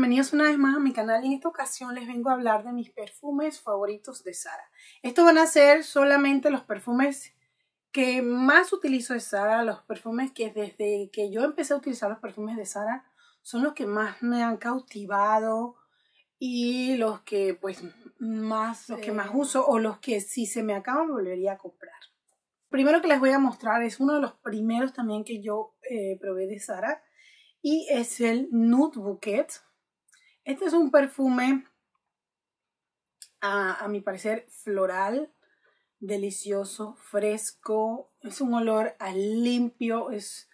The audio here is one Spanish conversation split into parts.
bienvenidos una vez más a mi canal en esta ocasión les vengo a hablar de mis perfumes favoritos de Sara. Estos van a ser solamente los perfumes que más utilizo de Sara, los perfumes que desde que yo empecé a utilizar los perfumes de Sara son los que más me han cautivado y los que pues más, los que más uso o los que si se me acaban volvería a comprar. Primero que les voy a mostrar es uno de los primeros también que yo eh, probé de Sara y es el Nude Bouquet. Este es un perfume, a, mi parecer, floral, delicioso, fresco. Es un olor al limpio, es...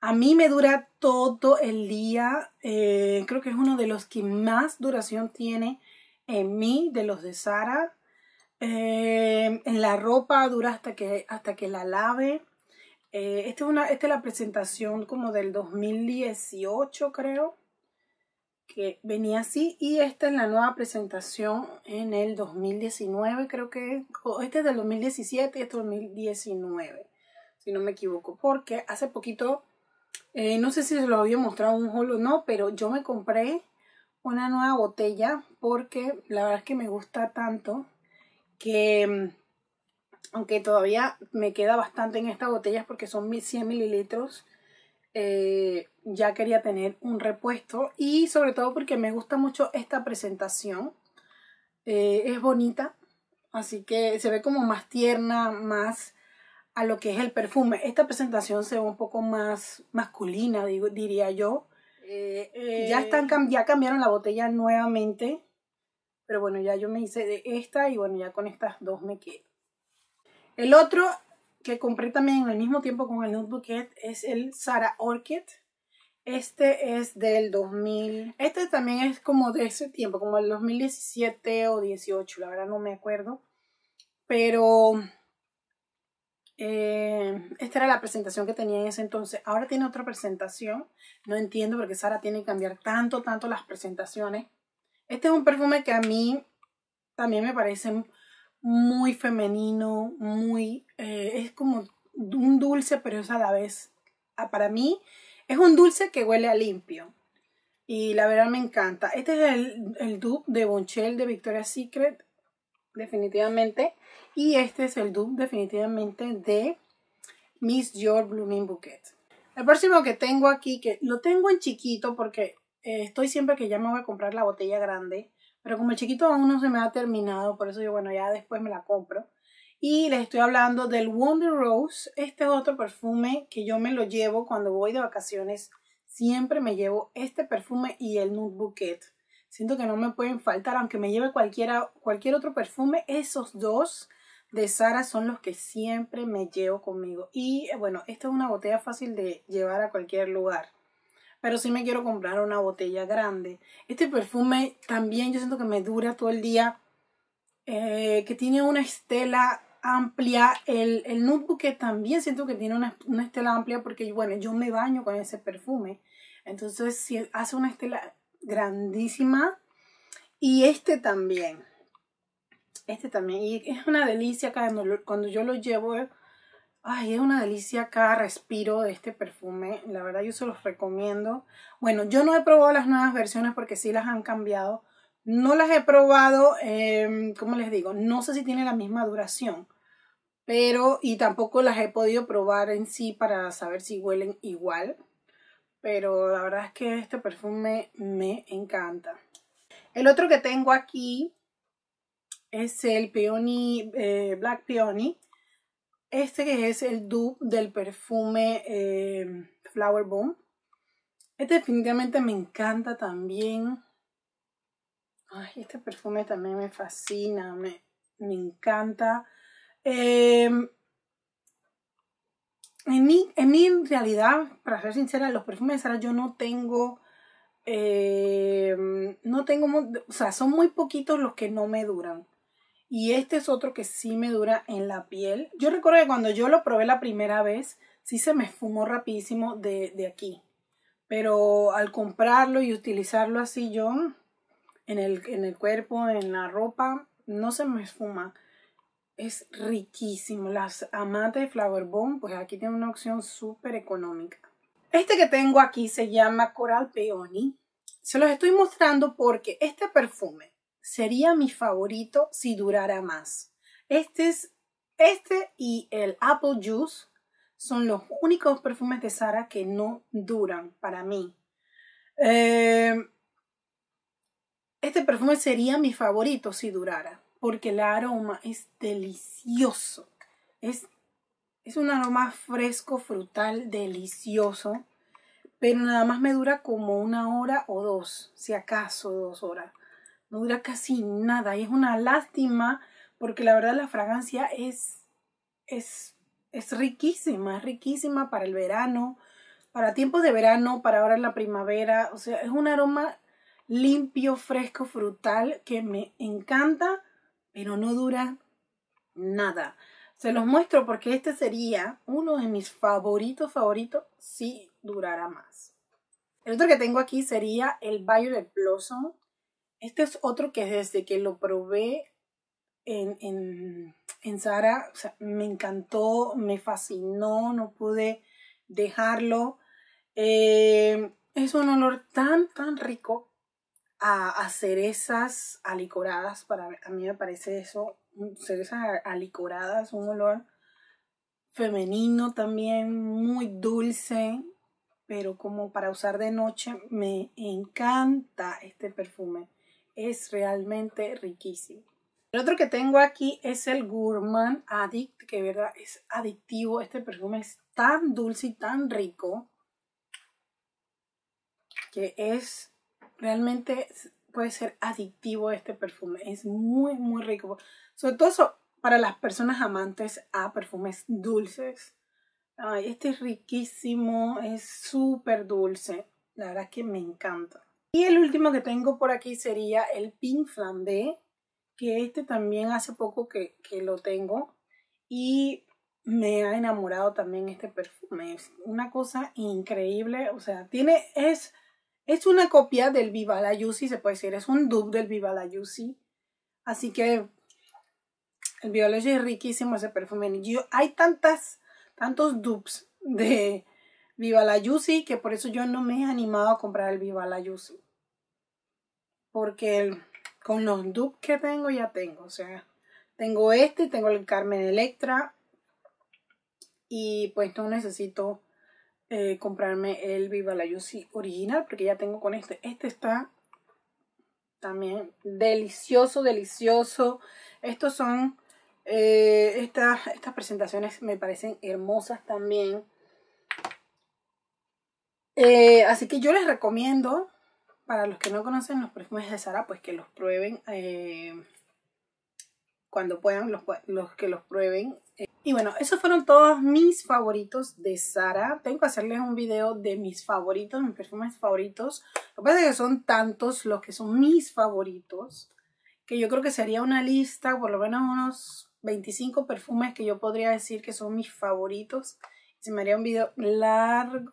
A mí me dura todo el día. Eh, creo que es uno de los que más duración tiene en mí, de los de Sara. Eh, en la ropa dura hasta que, hasta que la lave. Eh, esta, es una, esta es la presentación como del 2018, creo que venía así y esta es la nueva presentación en el 2019, creo que este es del 2017 y este 2019, si no me equivoco, porque hace poquito, eh, no sé si se lo había mostrado un solo o no, pero yo me compré una nueva botella porque la verdad es que me gusta tanto que mm, aunque todavía me queda bastante en estas botellas porque son 100 mililitros, eh, ya quería tener un repuesto y sobre todo porque me gusta mucho esta presentación. Eh, es bonita, así que se ve como más tierna, más a lo que es el perfume. Esta presentación se ve un poco más masculina, diría yo. Eh, ya, eh, están, cambiaron la botella nuevamente, pero bueno, ya yo me hice de esta y bueno, ya con estas dos me quedo. El otro que compré también en el mismo tiempo con el notebook es el Sara Orchid este es del 2000. Este también es como de ese tiempo, como el 2017 o 18, la verdad no me acuerdo. Pero eh, esta era la presentación que tenía en ese entonces. Ahora tiene otra presentación. No entiendo por qué Sara tiene que cambiar tanto, tanto las presentaciones. Este es un perfume que a mí también me parece muy femenino, muy... Eh, es como un dulce, pero es a la vez... Ah, para mí es un dulce que huele a limpio. Y la verdad me encanta. Este es el, dupe de Bonchel de Victoria's Secret. Definitivamente. Y este es el dupe definitivamente de Miss Your Blooming Bouquet. El próximo que tengo aquí, que lo tengo en chiquito porque eh, estoy siempre que ya me voy a comprar la botella grande. Pero como el chiquito aún no se me ha terminado, por eso yo, bueno, ya después me la compro. Y les estoy hablando del Wonder Rose. Este es otro perfume que yo me lo llevo cuando voy de vacaciones. Siempre me llevo este perfume y el Nude Bouquet. Siento que no me pueden faltar, aunque me lleve cualquiera, cualquier otro perfume. Esos dos de Sara son los que siempre me llevo conmigo. Y eh, bueno, esta es una botella fácil de llevar a cualquier lugar. Pero sí me quiero comprar una botella grande. Este perfume también yo siento que me dura todo el día. Eh, que tiene una estela amplia. El, notebook que también siento que tiene una, estela amplia porque, bueno, yo me baño con ese perfume. Entonces si hace una estela grandísima. Y este también. Este también. Y es una delicia cuando, cuando yo lo llevo. Eh, ay, es una delicia cada respiro de este perfume. La verdad yo se los recomiendo. Bueno, yo no he probado las nuevas versiones porque si las han cambiado. No las he probado, em, como les digo, no sé si tiene la misma duración pero y tampoco las he podido probar en sí para saber si huelen igual. Pero la verdad es que este perfume me encanta. El otro que tengo aquí es el Peony, eh, Black Peony. Este que es el dupe del perfume eh, Flower Boom. Este definitivamente me encanta también. este perfume también me fascina, me, me encanta. Em, en, mi en realidad, para ser sincera, los perfumes de Sara yo no tengo... Em, no tengo... O sea, son muy poquitos los que no me duran. Y este es otro que sí me dura en la piel. Yo recuerdo que cuando yo lo probé la primera vez, sí se me esfumó rapidísimo de, aquí. Pero al comprarlo y utilizarlo así yo, en el, en el cuerpo, en la ropa, no se me esfuma. Es riquísimo. Las amantes de Flower pues aquí tiene una opción súper económica. Este que tengo aquí se llama Coral Peony. Se los estoy mostrando porque este perfume sería mi favorito si durara más. Este, es, este y el Apple Juice son los únicos perfumes de Sara que no duran para mí. Eh, este perfume sería mi favorito si durara porque el aroma es delicioso. Es, es un aroma fresco, frutal, delicioso, pero nada más me dura como una hora o dos, si acaso dos horas. No dura casi nada y es una lástima porque la verdad la fragancia es, es, es riquísima, es riquísima para el verano, para tiempos de verano, para ahora la primavera. O sea, es un aroma limpio, fresco, frutal que me encanta pero no dura nada. Se los muestro porque este sería uno de mis favoritos favoritos si durara más. El otro que tengo aquí sería el de Blossom. Este es otro que desde que lo probé en, Zara, me encantó, me fascinó, no pude dejarlo. Eh, es un olor tan, tan rico a, cerezas alicoradas. Para, a mí me parece eso, cerezas alicoradas, un olor femenino también, muy dulce, pero como para usar de noche, me encanta este perfume. Es realmente riquísimo. El otro que tengo aquí es el Gourmand Addict, que verdad es adictivo. Este perfume es tan dulce y tan rico que es Realmente puede ser adictivo este perfume. Es muy, muy rico. Sobre todo para las personas amantes a perfumes dulces. Ay, este es riquísimo, es súper dulce. La verdad es que me encanta. Y el último que tengo por aquí sería el Pink Flambé, que este también hace poco que, que lo tengo. Y me ha enamorado también este perfume. Es una cosa increíble. O sea, tiene, es es una copia del Viva la se puede decir, es un dupe del Viva la Así que el Viva es riquísimo ese perfume. Yo, hay tantas, tantos dupes de Viva la que por eso yo no me he animado a comprar el Viva la Porque el, con los dupes que tengo ya tengo, o sea, tengo este, tengo el Carmen Electra y pues no necesito eh, comprarme el Viva la Juicy original porque ya tengo con este. Este está también delicioso, delicioso. Estos son, eh, estas presentaciones me parecen hermosas también. Eh, así que yo les recomiendo, para los que no conocen los perfumes de Sara, pues que los prueben cuando puedan, los, los que los prueben. Y bueno, esos fueron todos mis favoritos de Sara. Tengo que hacerles un video de mis favoritos, mis perfumes favoritos. Lo que pasa es que son tantos los que son mis favoritos, que yo creo que sería una lista, por lo menos unos 25 perfumes que yo podría decir que son mis favoritos. Se me haría un video largo,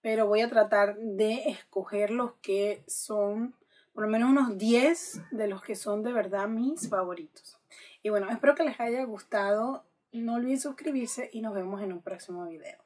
pero voy a tratar de escoger los que son, por lo menos unos 10 de los que son de verdad mis favoritos. Y bueno, espero que les haya gustado no olviden suscribirse y nos vemos en un próximo video.